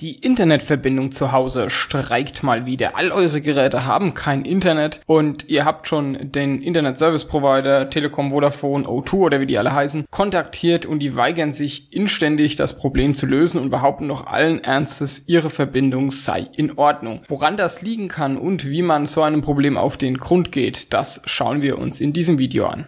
Die Internetverbindung zu Hause streikt mal wieder. All eure Geräte haben kein Internet und ihr habt schon den Internet Service Provider, Telekom, Vodafone, O2 oder wie die alle heißen, kontaktiert und die weigern sich inständig, das Problem zu lösen und behaupten noch allen Ernstes, ihre Verbindung sei in Ordnung. Woran das liegen kann und wie man so einem Problem auf den Grund geht, das schauen wir uns in diesem Video an.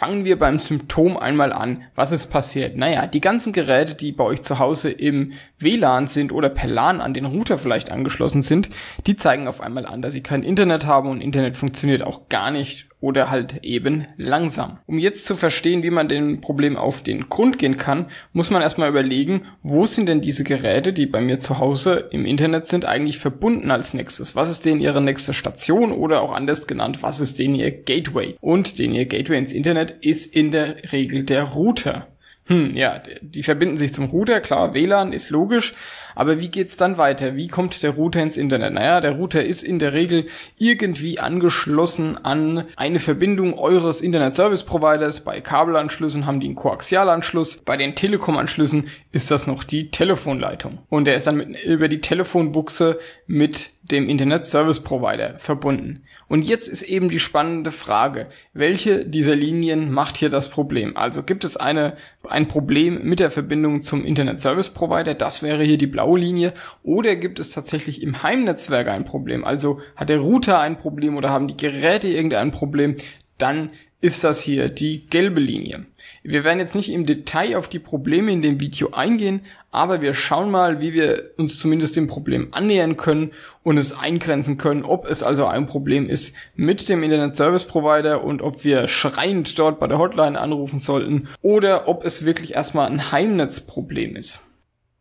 Fangen wir beim Symptom einmal an. Was ist passiert? Naja, die ganzen Geräte, die bei euch zu Hause im WLAN sind oder per LAN an den Router vielleicht angeschlossen sind, die zeigen auf einmal an, dass sie kein Internet haben und Internet funktioniert auch gar nicht oder halt eben langsam. Um jetzt zu verstehen, wie man dem Problem auf den Grund gehen kann, muss man erstmal überlegen, wo sind denn diese Geräte, die bei mir zu Hause im Internet sind, eigentlich verbunden als nächstes? Was ist denn ihre nächste Station oder auch anders genannt, was ist denn ihr Gateway? Und den ihr Gateway ins Internet ist in der Regel der Router. Hm, ja, die verbinden sich zum Router, klar, WLAN ist logisch, aber wie geht's dann weiter? Wie kommt der Router ins Internet? Naja, der Router ist in der Regel irgendwie angeschlossen an eine Verbindung eures Internet Service Providers. Bei Kabelanschlüssen haben die einen Koaxialanschluss, bei den Telekomanschlüssen ist das noch die Telefonleitung. Und der ist dann mit, über die Telefonbuchse mit dem Internet Service Provider verbunden. Und jetzt ist eben die spannende Frage, welche dieser Linien macht hier das Problem? Also gibt es eine ein Problem mit der Verbindung zum Internet Service Provider, das wäre hier die blaue Linie, oder gibt es tatsächlich im Heimnetzwerk ein Problem, also hat der Router ein Problem oder haben die Geräte irgendein Problem, dann ist das hier die gelbe Linie. Wir werden jetzt nicht im Detail auf die Probleme in dem Video eingehen, aber wir schauen mal, wie wir uns zumindest dem Problem annähern können und es eingrenzen können, ob es also ein Problem ist mit dem Internet Service Provider und ob wir schreiend dort bei der Hotline anrufen sollten oder ob es wirklich erstmal ein Heimnetzproblem ist.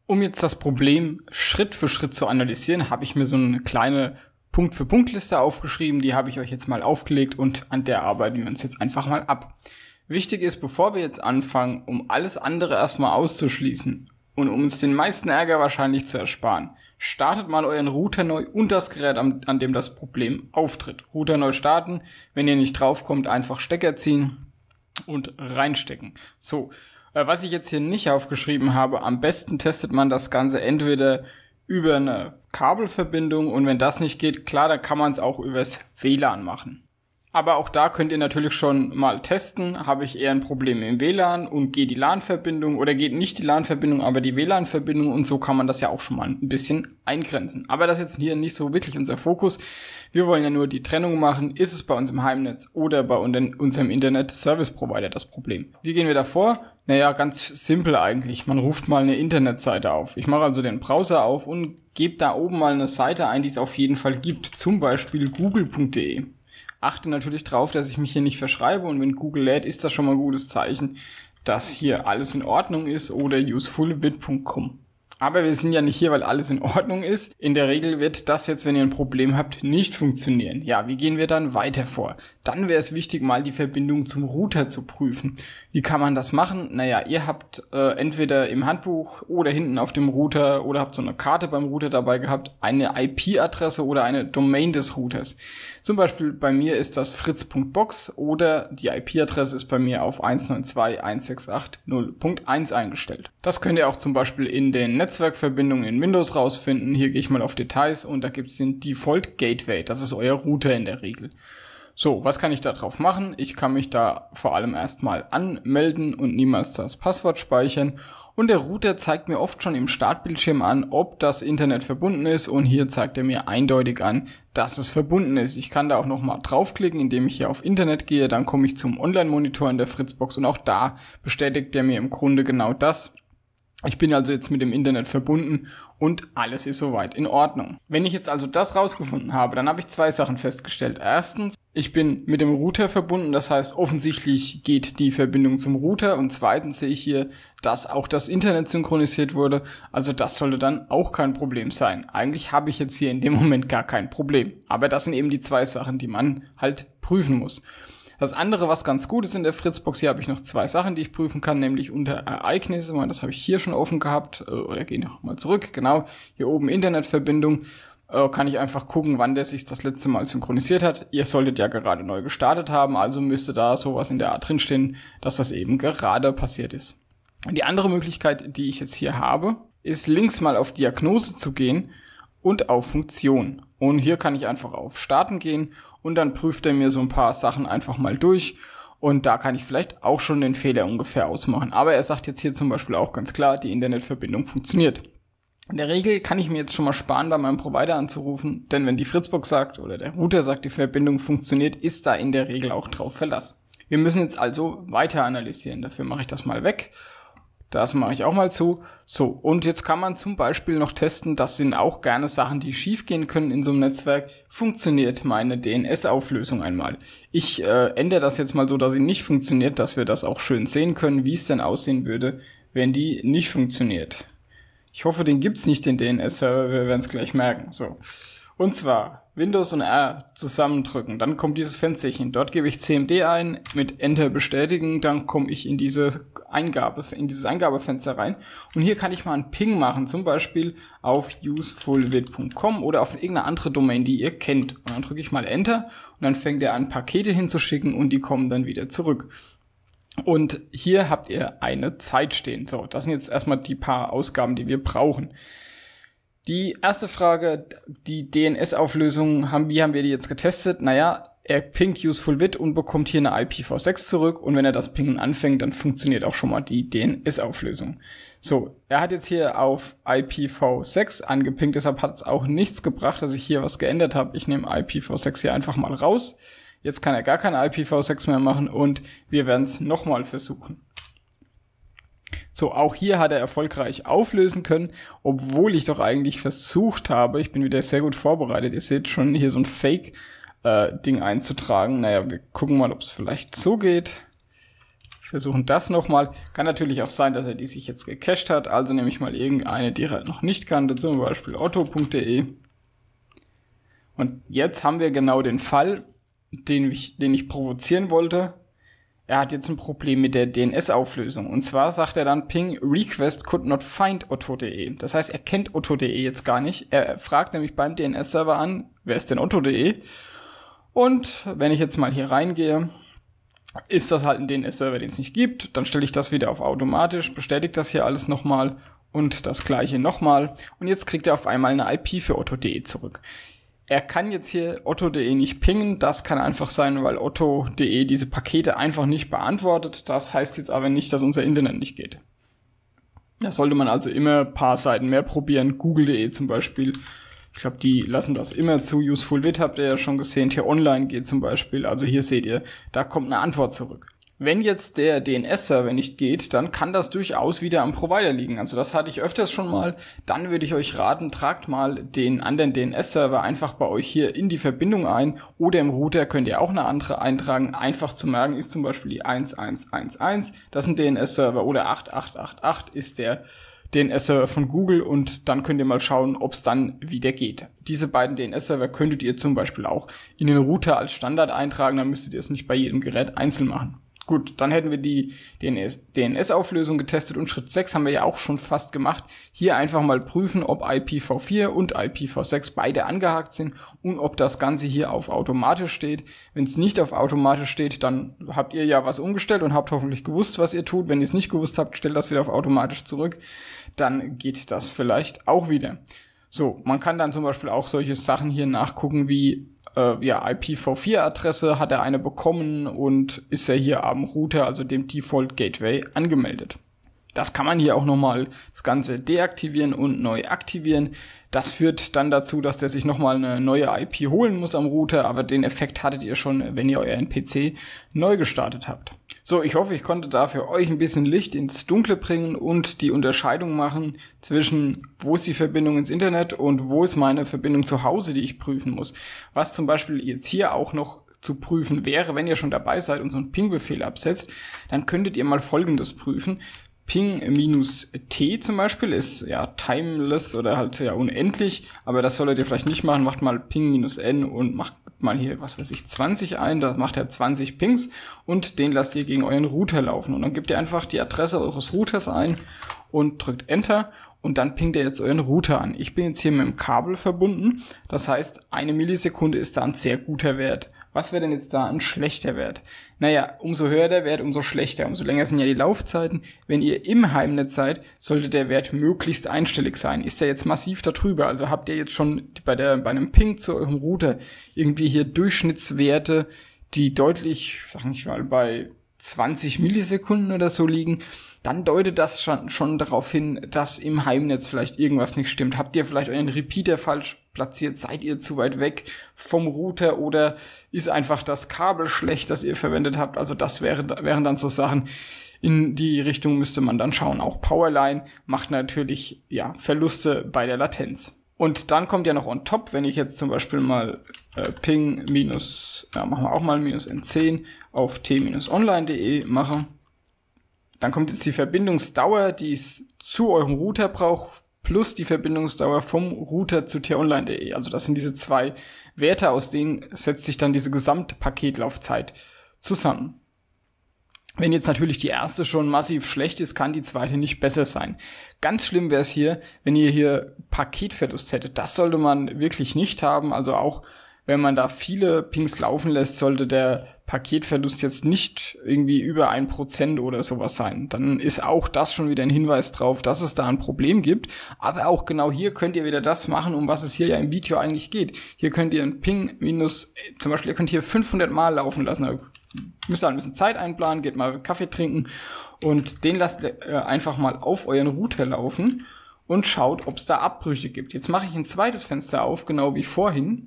Um jetzt das Problem Schritt für Schritt zu analysieren, habe ich mir so eine kleine Punkt-für-Punkt-Liste aufgeschrieben. Die habe ich euch jetzt mal aufgelegt und an der arbeiten wir uns jetzt einfach mal ab. Wichtig ist, bevor wir jetzt anfangen, um alles andere erstmal auszuschließen und um uns den meisten Ärger wahrscheinlich zu ersparen, startet mal euren Router neu und das Gerät, an, an dem das Problem auftritt. Router neu starten, wenn ihr nicht draufkommt, einfach Stecker ziehen und reinstecken. So, äh, was ich jetzt hier nicht aufgeschrieben habe, am besten testet man das Ganze entweder über eine Kabelverbindung und wenn das nicht geht, klar, dann kann man es auch übers WLAN machen. Aber auch da könnt ihr natürlich schon mal testen, habe ich eher ein Problem im WLAN und geht die LAN-Verbindung oder geht nicht die LAN-Verbindung, aber die WLAN-Verbindung und so kann man das ja auch schon mal ein bisschen eingrenzen. Aber das ist jetzt hier nicht so wirklich unser Fokus. Wir wollen ja nur die Trennung machen, ist es bei unserem Heimnetz oder bei unserem Internet-Service-Provider das Problem. Wie gehen wir davor? Naja, ganz simpel eigentlich. Man ruft mal eine Internetseite auf. Ich mache also den Browser auf und gebe da oben mal eine Seite ein, die es auf jeden Fall gibt. Zum Beispiel google.de. Achte natürlich drauf, dass ich mich hier nicht verschreibe und wenn Google lädt, ist das schon mal ein gutes Zeichen, dass hier alles in Ordnung ist oder usefulbit.com. Aber wir sind ja nicht hier, weil alles in Ordnung ist. In der Regel wird das jetzt, wenn ihr ein Problem habt, nicht funktionieren. Ja, wie gehen wir dann weiter vor? Dann wäre es wichtig, mal die Verbindung zum Router zu prüfen. Wie kann man das machen? Naja, ihr habt äh, entweder im Handbuch oder hinten auf dem Router oder habt so eine Karte beim Router dabei gehabt, eine IP-Adresse oder eine Domain des Routers. Zum Beispiel bei mir ist das fritz.box oder die IP-Adresse ist bei mir auf 192.168.0.1 eingestellt. Das könnt ihr auch zum Beispiel in den Netz Netzwerkverbindung in Windows rausfinden. Hier gehe ich mal auf Details und da gibt es den Default Gateway. Das ist euer Router in der Regel. So, was kann ich da drauf machen? Ich kann mich da vor allem erstmal anmelden und niemals das Passwort speichern. Und der Router zeigt mir oft schon im Startbildschirm an, ob das Internet verbunden ist. Und hier zeigt er mir eindeutig an, dass es verbunden ist. Ich kann da auch nochmal draufklicken, indem ich hier auf Internet gehe. Dann komme ich zum Online-Monitor in der Fritzbox und auch da bestätigt er mir im Grunde genau das, ich bin also jetzt mit dem Internet verbunden und alles ist soweit in Ordnung. Wenn ich jetzt also das rausgefunden habe, dann habe ich zwei Sachen festgestellt. Erstens, ich bin mit dem Router verbunden, das heißt offensichtlich geht die Verbindung zum Router und zweitens sehe ich hier, dass auch das Internet synchronisiert wurde, also das sollte dann auch kein Problem sein. Eigentlich habe ich jetzt hier in dem Moment gar kein Problem, aber das sind eben die zwei Sachen, die man halt prüfen muss. Das andere, was ganz gut ist in der Fritzbox, hier habe ich noch zwei Sachen, die ich prüfen kann, nämlich unter Ereignisse, das habe ich hier schon offen gehabt, äh, oder gehe mal zurück, genau, hier oben Internetverbindung, äh, kann ich einfach gucken, wann der sich das letzte Mal synchronisiert hat. Ihr solltet ja gerade neu gestartet haben, also müsste da sowas in der Art drinstehen, dass das eben gerade passiert ist. Die andere Möglichkeit, die ich jetzt hier habe, ist links mal auf Diagnose zu gehen und auf Funktion. Und hier kann ich einfach auf Starten gehen und dann prüft er mir so ein paar Sachen einfach mal durch und da kann ich vielleicht auch schon den Fehler ungefähr ausmachen. Aber er sagt jetzt hier zum Beispiel auch ganz klar, die Internetverbindung funktioniert. In der Regel kann ich mir jetzt schon mal sparen, bei meinem Provider anzurufen, denn wenn die Fritzbox sagt oder der Router sagt, die Verbindung funktioniert, ist da in der Regel auch drauf Verlass. Wir müssen jetzt also weiter analysieren. Dafür mache ich das mal weg das mache ich auch mal zu. So, und jetzt kann man zum Beispiel noch testen, das sind auch gerne Sachen, die schiefgehen können in so einem Netzwerk. Funktioniert meine DNS-Auflösung einmal? Ich äh, ändere das jetzt mal so, dass sie nicht funktioniert, dass wir das auch schön sehen können, wie es denn aussehen würde, wenn die nicht funktioniert. Ich hoffe, den gibt's nicht, den DNS-Server, wir werden es gleich merken. So. Und zwar Windows und R zusammendrücken. Dann kommt dieses Fensterchen. Dort gebe ich CMD ein, mit Enter bestätigen, dann komme ich in diese Eingabe, in dieses Eingabefenster rein. Und hier kann ich mal einen Ping machen, zum Beispiel auf usefulvid.com oder auf irgendeine andere Domain, die ihr kennt. Und dann drücke ich mal Enter und dann fängt er an, Pakete hinzuschicken und die kommen dann wieder zurück. Und hier habt ihr eine Zeit stehen. So, das sind jetzt erstmal die paar Ausgaben, die wir brauchen. Die erste Frage, die DNS-Auflösung, haben, wie haben wir die jetzt getestet? Naja, er pingt Useful Wit und bekommt hier eine IPv6 zurück und wenn er das Pingen anfängt, dann funktioniert auch schon mal die DNS-Auflösung. So, er hat jetzt hier auf IPv6 angepingt, deshalb hat es auch nichts gebracht, dass ich hier was geändert habe. Ich nehme IPv6 hier einfach mal raus. Jetzt kann er gar keine IPv6 mehr machen und wir werden es nochmal versuchen. So, auch hier hat er erfolgreich auflösen können, obwohl ich doch eigentlich versucht habe, ich bin wieder sehr gut vorbereitet, ihr seht schon hier so ein Fake-Ding äh, einzutragen. Naja, wir gucken mal, ob es vielleicht so geht. Versuchen das nochmal. Kann natürlich auch sein, dass er die sich jetzt gecached hat, also nehme ich mal irgendeine, die er halt noch nicht kannte, zum Beispiel otto.de. Und jetzt haben wir genau den Fall, den ich, den ich provozieren wollte er hat jetzt ein Problem mit der DNS-Auflösung. Und zwar sagt er dann ping request could not find otto.de. Das heißt, er kennt otto.de jetzt gar nicht. Er fragt nämlich beim DNS-Server an, wer ist denn otto.de? Und wenn ich jetzt mal hier reingehe, ist das halt ein DNS-Server, den es nicht gibt. Dann stelle ich das wieder auf automatisch, bestätige das hier alles nochmal und das gleiche nochmal. Und jetzt kriegt er auf einmal eine IP für otto.de zurück er kann jetzt hier otto.de nicht pingen. Das kann einfach sein, weil otto.de diese Pakete einfach nicht beantwortet. Das heißt jetzt aber nicht, dass unser Internet nicht geht. Da sollte man also immer paar Seiten mehr probieren. Google.de zum Beispiel. Ich glaube, die lassen das immer zu. Usefulwit habt ihr ja schon gesehen. Hier online geht zum Beispiel. Also hier seht ihr, da kommt eine Antwort zurück wenn jetzt der DNS-Server nicht geht, dann kann das durchaus wieder am Provider liegen. Also das hatte ich öfters schon mal. Dann würde ich euch raten, tragt mal den anderen DNS-Server einfach bei euch hier in die Verbindung ein oder im Router könnt ihr auch eine andere eintragen. Einfach zu merken ist zum Beispiel die 1111, das ist ein DNS-Server oder 8888 ist der DNS-Server von Google und dann könnt ihr mal schauen, ob es dann wieder geht. Diese beiden DNS-Server könntet ihr zum Beispiel auch in den Router als Standard eintragen, dann müsstet ihr es nicht bei jedem Gerät einzeln machen. Gut, dann hätten wir die DNS-Auflösung DNS getestet und Schritt 6 haben wir ja auch schon fast gemacht. Hier einfach mal prüfen, ob IPv4 und IPv6 beide angehakt sind und ob das Ganze hier auf automatisch steht. Wenn es nicht auf automatisch steht, dann habt ihr ja was umgestellt und habt hoffentlich gewusst, was ihr tut. Wenn ihr es nicht gewusst habt, stellt das wieder auf automatisch zurück. Dann geht das vielleicht auch wieder. So, man kann dann zum Beispiel auch solche Sachen hier nachgucken wie äh, ja, IPv4-Adresse hat er eine bekommen und ist er hier am Router, also dem Default Gateway, angemeldet. Das kann man hier auch nochmal das Ganze deaktivieren und neu aktivieren. Das führt dann dazu, dass der sich nochmal eine neue IP holen muss am Router, aber den Effekt hattet ihr schon, wenn ihr euren PC neu gestartet habt. So, ich hoffe, ich konnte da für euch ein bisschen Licht ins Dunkle bringen und die Unterscheidung machen zwischen, wo ist die Verbindung ins Internet und wo ist meine Verbindung zu Hause, die ich prüfen muss. Was zum Beispiel jetzt hier auch noch zu prüfen wäre, wenn ihr schon dabei seid und so einen Ping-Befehl absetzt, dann könntet ihr mal Folgendes prüfen. Ping-T zum Beispiel ist ja timeless oder halt ja unendlich, aber das solltet ihr vielleicht nicht machen. Macht mal Ping-N und macht mal hier, was weiß ich, 20 ein, da macht er 20 Pings und den lasst ihr gegen euren Router laufen. Und dann gebt ihr einfach die Adresse eures Routers ein und drückt Enter und dann pingt er jetzt euren Router an. Ich bin jetzt hier mit dem Kabel verbunden, das heißt, eine Millisekunde ist da ein sehr guter Wert. Was wäre denn jetzt da ein schlechter Wert? Naja, umso höher der Wert, umso schlechter, umso länger sind ja die Laufzeiten. Wenn ihr im Heimnetz seid, sollte der Wert möglichst einstellig sein. Ist er jetzt massiv darüber? Also habt ihr jetzt schon bei, der, bei einem Ping zu eurem Router irgendwie hier Durchschnittswerte, die deutlich, sag ich mal, bei 20 Millisekunden oder so liegen, dann deutet das schon, schon darauf hin, dass im Heimnetz vielleicht irgendwas nicht stimmt. Habt ihr vielleicht euren Repeater falsch platziert? Seid ihr zu weit weg vom Router oder ist einfach das Kabel schlecht, das ihr verwendet habt? Also das wäre, wären dann so Sachen, in die Richtung müsste man dann schauen. Auch Powerline macht natürlich ja Verluste bei der Latenz. Und dann kommt ja noch on top, wenn ich jetzt zum Beispiel mal äh, ping minus, ja, machen wir auch mal minus n10 auf t-online.de mache, dann kommt jetzt die Verbindungsdauer, die es zu eurem Router braucht, plus die Verbindungsdauer vom Router zu t-online.de. Also das sind diese zwei Werte, aus denen setzt sich dann diese Gesamtpaketlaufzeit zusammen. Wenn jetzt natürlich die erste schon massiv schlecht ist, kann die zweite nicht besser sein. Ganz schlimm wäre es hier, wenn ihr hier Paketverlust hättet. Das sollte man wirklich nicht haben. Also auch wenn man da viele Pings laufen lässt, sollte der Paketverlust jetzt nicht irgendwie über ein Prozent oder sowas sein. Dann ist auch das schon wieder ein Hinweis drauf, dass es da ein Problem gibt. Aber auch genau hier könnt ihr wieder das machen, um was es hier ja im Video eigentlich geht. Hier könnt ihr ein Ping minus, zum Beispiel, ihr könnt hier 500 Mal laufen lassen, müsst ihr halt ein bisschen Zeit einplanen, geht mal Kaffee trinken und den lasst ihr äh, einfach mal auf euren Router laufen und schaut, ob es da Abbrüche gibt. Jetzt mache ich ein zweites Fenster auf, genau wie vorhin.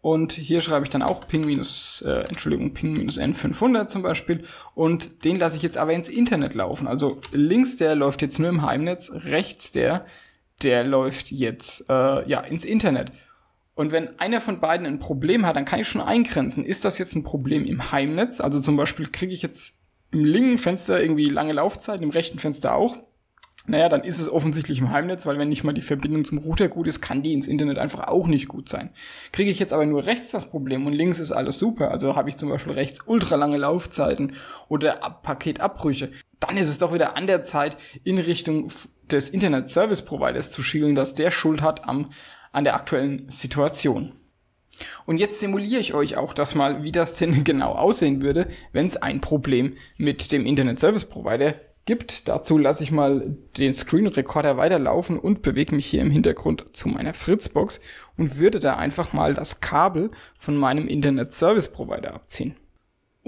Und hier schreibe ich dann auch Ping minus, äh, Entschuldigung, Ping minus N500 zum Beispiel. Und den lasse ich jetzt aber ins Internet laufen. Also links der läuft jetzt nur im Heimnetz, rechts der, der läuft jetzt, äh, ja, ins Internet. Und wenn einer von beiden ein Problem hat, dann kann ich schon eingrenzen. Ist das jetzt ein Problem im Heimnetz? Also zum Beispiel kriege ich jetzt im linken Fenster irgendwie lange Laufzeiten, im rechten Fenster auch. Naja, dann ist es offensichtlich im Heimnetz, weil wenn nicht mal die Verbindung zum Router gut ist, kann die ins Internet einfach auch nicht gut sein. Kriege ich jetzt aber nur rechts das Problem und links ist alles super, also habe ich zum Beispiel rechts ultra lange Laufzeiten oder Ab Paketabbrüche, dann ist es doch wieder an der Zeit, in Richtung des Internet Service Providers zu schielen, dass der Schuld hat am an der aktuellen Situation. Und jetzt simuliere ich euch auch das mal, wie das denn genau aussehen würde, wenn es ein Problem mit dem Internet Service Provider gibt. Dazu lasse ich mal den Screen Recorder weiterlaufen und bewege mich hier im Hintergrund zu meiner Fritzbox und würde da einfach mal das Kabel von meinem Internet Service Provider abziehen.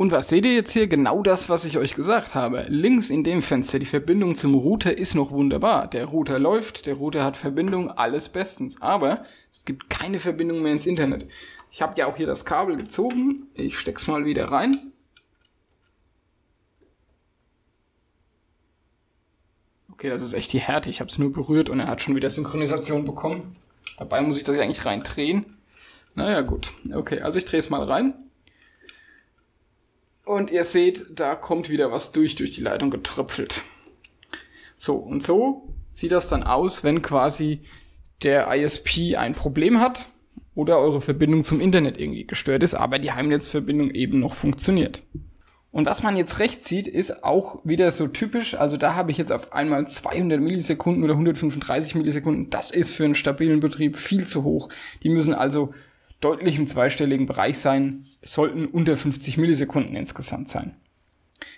Und was seht ihr jetzt hier? Genau das, was ich euch gesagt habe. Links in dem Fenster, die Verbindung zum Router ist noch wunderbar. Der Router läuft, der Router hat Verbindung, alles bestens. Aber es gibt keine Verbindung mehr ins Internet. Ich habe ja auch hier das Kabel gezogen. Ich steck's mal wieder rein. Okay, das ist echt die Härte. Ich habe es nur berührt und er hat schon wieder Synchronisation bekommen. Dabei muss ich das ja eigentlich reindrehen. Naja, gut. Okay, also ich drehe es mal rein. Und ihr seht, da kommt wieder was durch, durch die Leitung getröpfelt. So, und so sieht das dann aus, wenn quasi der ISP ein Problem hat oder eure Verbindung zum Internet irgendwie gestört ist, aber die Heimnetzverbindung eben noch funktioniert. Und was man jetzt rechts sieht, ist auch wieder so typisch. Also da habe ich jetzt auf einmal 200 Millisekunden oder 135 Millisekunden. Das ist für einen stabilen Betrieb viel zu hoch. Die müssen also deutlich im zweistelligen Bereich sein. Es sollten unter 50 Millisekunden insgesamt sein.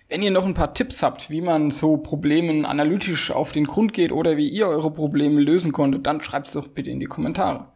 Wenn ihr noch ein paar Tipps habt, wie man so Problemen analytisch auf den Grund geht oder wie ihr eure Probleme lösen konntet, dann schreibt es doch bitte in die Kommentare.